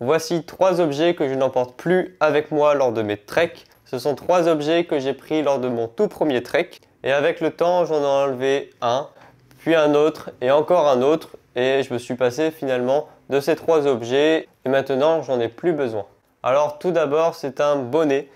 Voici trois objets que je n'emporte plus avec moi lors de mes treks. Ce sont trois objets que j'ai pris lors de mon tout premier trek. Et avec le temps, j'en ai enlevé un, puis un autre, et encore un autre. Et je me suis passé finalement de ces trois objets. Et maintenant, j'en ai plus besoin. Alors tout d'abord, c'est un bonnet.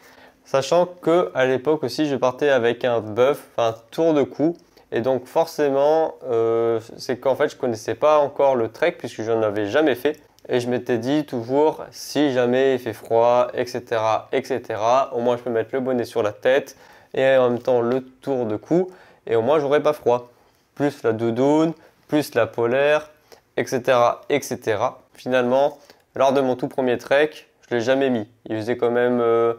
Sachant que à l'époque aussi, je partais avec un bœuf, un tour de cou, et donc forcément, euh, c'est qu'en fait, je connaissais pas encore le trek puisque je n'en avais jamais fait. Et je m'étais dit toujours, si jamais il fait froid, etc., etc., au moins je peux mettre le bonnet sur la tête et en même temps le tour de cou et au moins j'aurai pas froid. Plus la doudoune, plus la polaire, etc., etc. Finalement, lors de mon tout premier trek, je l'ai jamais mis. Il faisait quand même euh,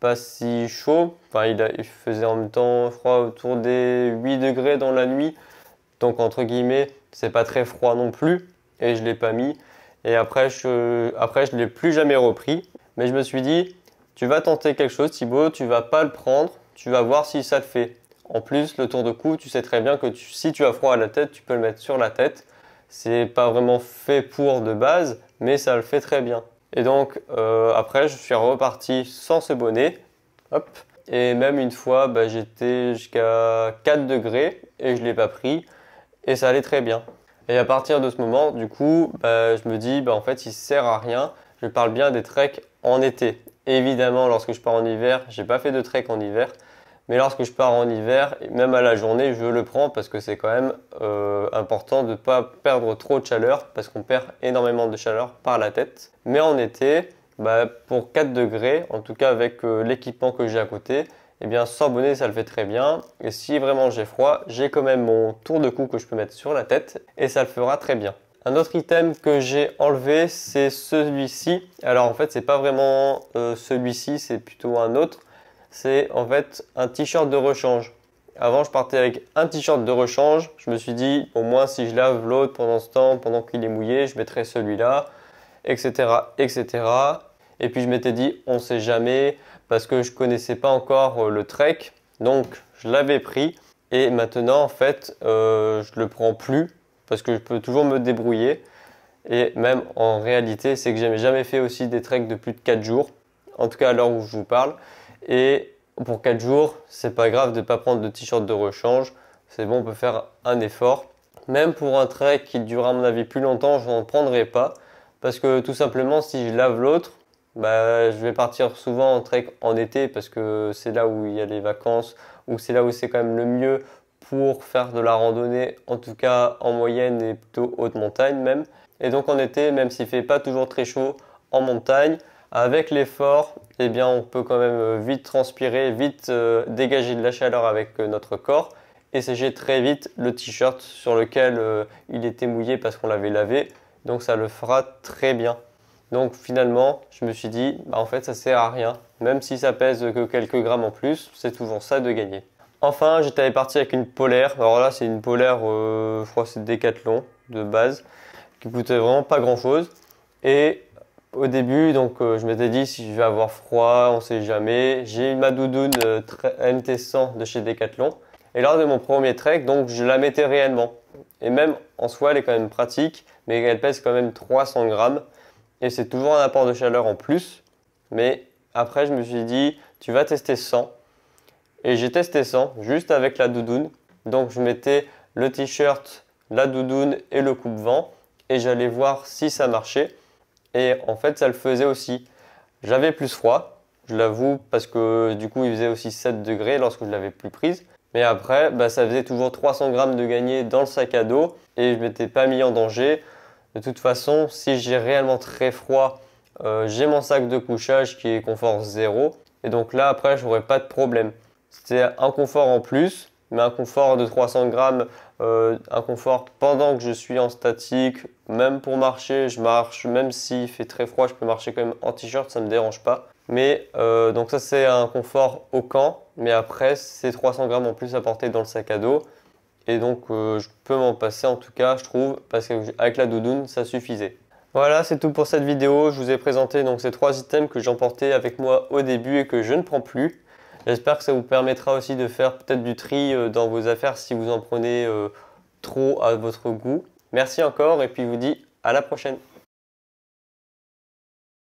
pas si chaud. Enfin, il, faisait en même temps froid autour des 8 degrés dans la nuit. Donc, entre guillemets, c'est pas très froid non plus. Et je l'ai pas mis. Et après, je après, je l'ai plus jamais repris. Mais je me suis dit, tu vas tenter quelque chose, Thibaut, tu vas pas le prendre. Tu vas voir si ça le fait. En plus, le tour de cou, tu sais très bien que si tu as froid à la tête, tu peux le mettre sur la tête. C'est pas vraiment fait pour de base, mais ça le fait très bien. Et donc euh, après, je suis reparti sans ce bonnet. Hop. Et même une fois, bah, j'étais jusqu'à 4 degrés et je ne l'ai pas pris. Et ça allait très bien. Et à partir de ce moment, du coup, bah, je me dis, bah, en fait, il sert à rien. Je parle bien des treks en été. Évidemment, lorsque je pars en hiver, n'ai pas fait de trek en hiver. Mais lorsque je pars en hiver, même à la journée, je le prends parce que c'est quand même euh, important de ne pas perdre trop de chaleur parce qu'on perd énormément de chaleur par la tête. Mais en été, bah, pour 4 degrés, en tout cas avec euh, l'équipement que j'ai à côté, eh bien sans bonnet ça le fait très bien. Et si vraiment j'ai froid, j'ai quand même mon tour de cou que je peux mettre sur la tête et ça le fera très bien. Un autre item que j'ai enlevé, c'est celui-ci. Alors en fait, c'est pas vraiment euh, celui-ci, c'est plutôt un autre c'est en fait un t-shirt de rechange. Avant, je partais avec un t-shirt de rechange. Je me suis dit, au moins, si je lave l'autre pendant ce temps, pendant qu'il est mouillé, je mettrai celui-là, etc., etc. Et puis, je m'étais dit, on sait jamais, parce que je connaissais pas encore euh, le trek. Donc, je l'avais pris. Et maintenant, en fait, euh, je ne le prends plus, parce que je peux toujours me débrouiller. Et même en réalité, c'est que j'ai jamais fait aussi des treks de plus de 4 jours, en tout cas à l'heure où je vous parle. Et pour 4 jours, c'est pas grave de ne pas prendre de t-shirt de rechange. C'est bon, on peut faire un effort. Même pour un trek qui durera à mon avis plus longtemps, je n'en prendrai pas. Parce que tout simplement, si je lave l'autre, bah, je vais partir souvent en trek en été parce que c'est là où il y a les vacances, ou c'est là où c'est quand même le mieux pour faire de la randonnée, en tout cas en moyenne et plutôt haute montagne même. Et donc en été, même s'il fait pas toujours très chaud en montagne, avec l'effort, eh bien, on peut quand même euh, vite transpirer, vite euh, dégager de la chaleur avec euh, notre corps et sécher très vite le t-shirt sur lequel il était mouillé parce qu'on l'avait lavé. Donc ça le fera très bien. Donc finalement, je me suis dit, bah, en fait, ça sert à rien. Même si ça pèse que quelques grammes en plus, c'est toujours ça de gagner. Enfin, j'étais parti avec une polaire. Alors là, c'est une polaire, je crois, c'est Decathlon de base, qui coûtait vraiment pas grand chose. Et au début, donc euh, je m'étais dit si je vais avoir froid, on sait jamais. J'ai ma doudoune MT100 euh, de chez Decathlon. Et lors de mon premier trek, donc je la mettais réellement. Et même en soi, elle est quand même pratique, mais elle pèse quand même 300 grammes. Et c'est toujours un apport de chaleur en plus. Mais après, je me suis dit, tu vas tester 100. Et j'ai testé 100 juste avec la doudoune. Donc je mettais le t-shirt, la doudoune et le coupe-vent. Et j'allais voir si ça marchait. Et en fait, ça le faisait aussi. J'avais plus froid, je l'avoue, parce que du coup, il faisait aussi 7 degrés lorsque je l'avais plus prise. Mais après, bah, ça faisait toujours 300 grammes de gagner dans le sac à dos et je ne m'étais pas mis en danger. De toute façon, si j'ai réellement très froid, euh, j'ai mon sac de couchage qui est confort zéro. Et donc là, après, je n'aurais pas de problème. C'était un confort en plus mais un confort de 300 grammes, euh, un confort pendant que je suis en statique, même pour marcher, je marche, même s'il fait très froid, je peux marcher quand même en t-shirt, ça ne me dérange pas. Mais euh, donc ça c'est un confort au camp, mais après c'est 300 grammes en plus à porter dans le sac à dos. Et donc euh, je peux m'en passer en tout cas, je trouve, parce qu'avec la doudoune, ça suffisait. Voilà, c'est tout pour cette vidéo. Je vous ai présenté donc ces trois items que j'emportais avec moi au début et que je ne prends plus. J'espère que ça vous permettra aussi de faire peut-être du tri euh, dans vos affaires si vous en prenez euh, trop à votre goût. Merci encore et puis je vous dis à la prochaine.